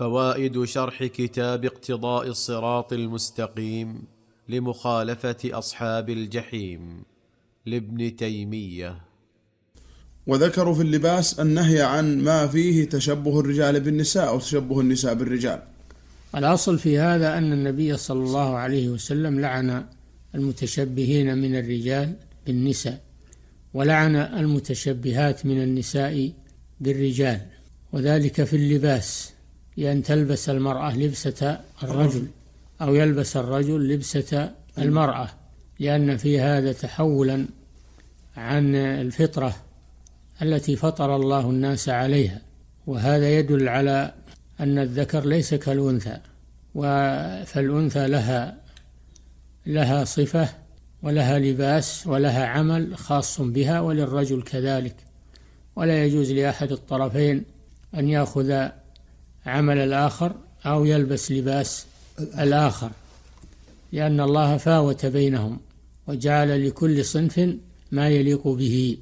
فوائد شرح كتاب اقتضاء الصراط المستقيم لمخالفه اصحاب الجحيم لابن تيميه وذكروا في اللباس النهي عن ما فيه تشبه الرجال بالنساء او تشبه النساء بالرجال الاصل في هذا ان النبي صلى الله عليه وسلم لعن المتشبهين من الرجال بالنساء ولعن المتشبهات من النساء بالرجال وذلك في اللباس بأن تلبس المرأة لبسة الرجل أو يلبس الرجل لبسة المرأة لأن في هذا تحولا عن الفطرة التي فطر الله الناس عليها وهذا يدل على أن الذكر ليس كالأنثى فالأنثى لها لها صفة ولها لباس ولها عمل خاص بها وللرجل كذلك ولا يجوز لأحد الطرفين أن يأخذ عمل الآخر أو يلبس لباس الآخر لأن الله فاوت بينهم وجعل لكل صنف ما يليق به